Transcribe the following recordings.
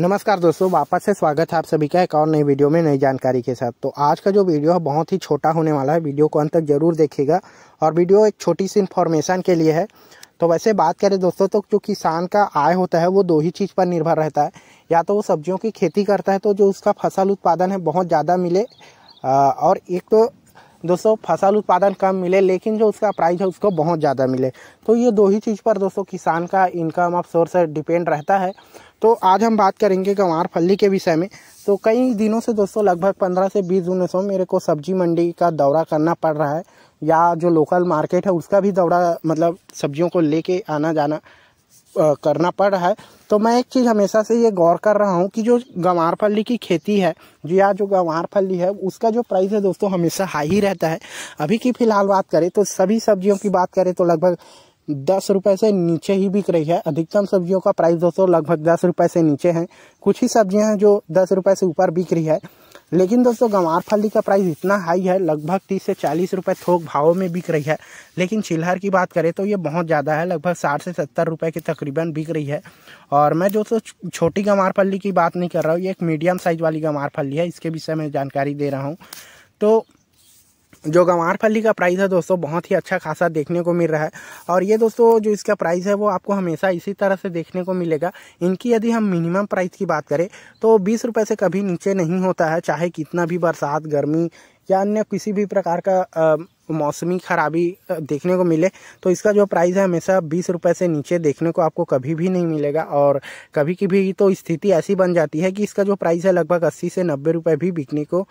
नमस्कार दोस्तों वापस से स्वागत है आप सभी का एक और नई वीडियो में नई जानकारी के साथ तो आज का जो वीडियो है बहुत ही छोटा होने वाला है वीडियो को अंत तक जरूर देखिएगा और वीडियो एक छोटी सी इन्फॉर्मेशन के लिए है तो वैसे बात करें दोस्तों तो जो किसान का आय होता है वो दो ही चीज़ पर निर्भर रहता है या तो वो सब्जियों की खेती करता है तो जो उसका फसल उत्पादन है बहुत ज़्यादा मिले और एक तो दोस्तों फसल उत्पादन कम मिले लेकिन जो उसका प्राइस है उसको बहुत ज़्यादा मिले तो ये दो ही चीज़ पर दोस्तों किसान का इनकम ऑफ सोर्स डिपेंड रहता है तो आज हम बात करेंगे गंवार फली के विषय में तो कई दिनों से दोस्तों लगभग पंद्रह से बीस दिनों से मेरे को सब्जी मंडी का दौरा करना पड़ रहा है या जो लोकल मार्केट है उसका भी दौरा मतलब सब्जियों को लेके आना जाना करना पड़ रहा है तो मैं एक चीज़ हमेशा से ये गौर कर रहा हूँ कि जो गंवार फली की खेती है जो या जो गंवार फली है उसका जो प्राइस है दोस्तों हमेशा हाई ही रहता है अभी की फ़िलहाल बात करें तो सभी सब्जियों की बात करें तो लगभग दस रुपये से नीचे ही बिक रही है अधिकतम सब्जियों का प्राइस दोस्तों लगभग दस रुपये से नीचे है कुछ ही सब्जियां हैं जो दस रुपये से ऊपर बिक रही है लेकिन दोस्तों गंवार फली का प्राइस इतना हाई है लगभग तीस से चालीस रुपये थोक भाव में बिक रही है लेकिन चिल्हर की बात करें तो ये बहुत ज़्यादा है लगभग साठ से सत्तर रुपये की तकरीबन बिक रही है और मैं दोस्तों छोटी गंवार फल्ली की बात नहीं कर रहा हूँ ये एक मीडियम साइज़ वाली गंवार फली है इसके विषय में जानकारी दे रहा हूँ तो जो गंवार फली का प्राइस है दोस्तों बहुत ही अच्छा खासा देखने को मिल रहा है और ये दोस्तों जो इसका प्राइस है वो आपको हमेशा इसी तरह से देखने को मिलेगा इनकी यदि हम मिनिमम प्राइस की बात करें तो बीस रुपये से कभी नीचे नहीं होता है चाहे कितना भी बरसात गर्मी या अन्य किसी भी प्रकार का मौसमी ख़राबी देखने को मिले तो इसका जो प्राइस है हमेशा बीस रुपये से नीचे देखने को आपको कभी भी नहीं मिलेगा और कभी की भी तो स्थिति ऐसी बन जाती है कि इसका जो प्राइस है लगभग अस्सी से नब्बे रुपये भी बिकने को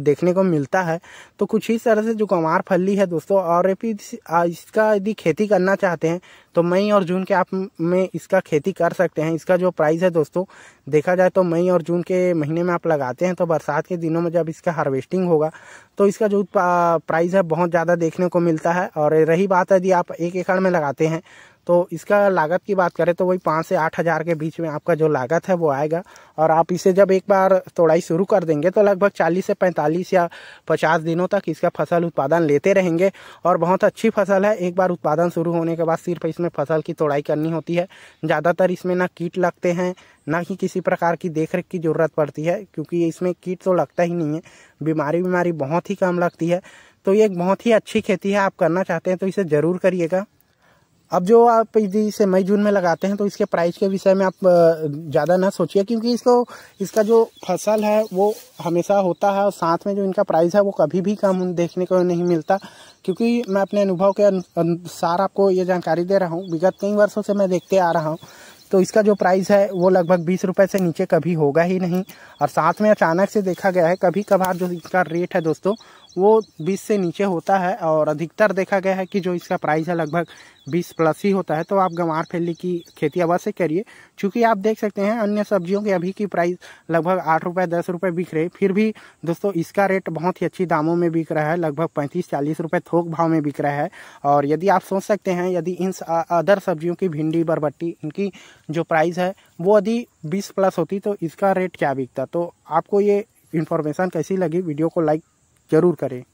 देखने को मिलता है तो कुछ इस तरह से जो कमार फली है दोस्तों और इसका यदि खेती करना चाहते हैं तो मई और जून के आप में इसका खेती कर सकते हैं इसका जो प्राइस है दोस्तों देखा जाए तो मई और जून के महीने में आप लगाते हैं तो बरसात के दिनों में जब इसका हार्वेस्टिंग होगा तो इसका जो प्राइस है बहुत ज़्यादा देखने को मिलता है और रही बात यदि आप एक एकड़ में लगाते हैं तो इसका लागत की बात करें तो वही पाँच से आठ हज़ार के बीच में आपका जो लागत है वो आएगा और आप इसे जब एक बार तोड़ाई शुरू कर देंगे तो लगभग चालीस से पैंतालीस या पचास दिनों तक इसका फसल उत्पादन लेते रहेंगे और बहुत अच्छी फसल है एक बार उत्पादन शुरू होने के बाद सिर्फ इसमें फसल की तोड़ाई करनी होती है ज़्यादातर इसमें ना कीट लगते हैं ना ही किसी प्रकार की देख की ज़रूरत पड़ती है क्योंकि इसमें कीट तो लगता ही नहीं है बीमारी बीमारी बहुत ही कम लगती है तो ये एक बहुत ही अच्छी खेती है आप करना चाहते हैं तो इसे ज़रूर करिएगा अब जो आप यदि इसे मई जून में लगाते हैं तो इसके प्राइस के विषय में आप ज़्यादा ना सोचिए क्योंकि इसको इसका जो फसल है वो हमेशा होता है और साथ में जो इनका प्राइस है वो कभी भी कम देखने को नहीं मिलता क्योंकि मैं अपने अनुभव के अनुसार आपको ये जानकारी दे रहा हूँ विगत कई वर्षों से मैं देखते आ रहा हूँ तो इसका जो प्राइस है वो लगभग बीस रुपये से नीचे कभी होगा ही नहीं और साथ में अचानक से देखा गया है कभी कभार जो इसका रेट है दोस्तों वो बीस से नीचे होता है और अधिकतर देखा गया है कि जो इसका प्राइस है लगभग बीस प्लस ही होता है तो आप गंवार फैली की खेती अवश्य करिए चूँकि आप देख सकते हैं अन्य सब्जियों के अभी की प्राइस लगभग आठ रुपये दस रुपये बिक रहे फिर भी दोस्तों इसका रेट बहुत ही अच्छी दामों में बिक रहा है लगभग पैंतीस चालीस रुपये थोक भाव में बिक रहा है और यदि आप सोच सकते हैं यदि इन अदर सब्जियों की भिंडी बरबट्टी इनकी जो प्राइस है वो यदि बीस प्लस होती तो इसका रेट क्या बिकता तो आपको ये इन्फॉर्मेशन कैसी लगी वीडियो को लाइक ज़रूर करें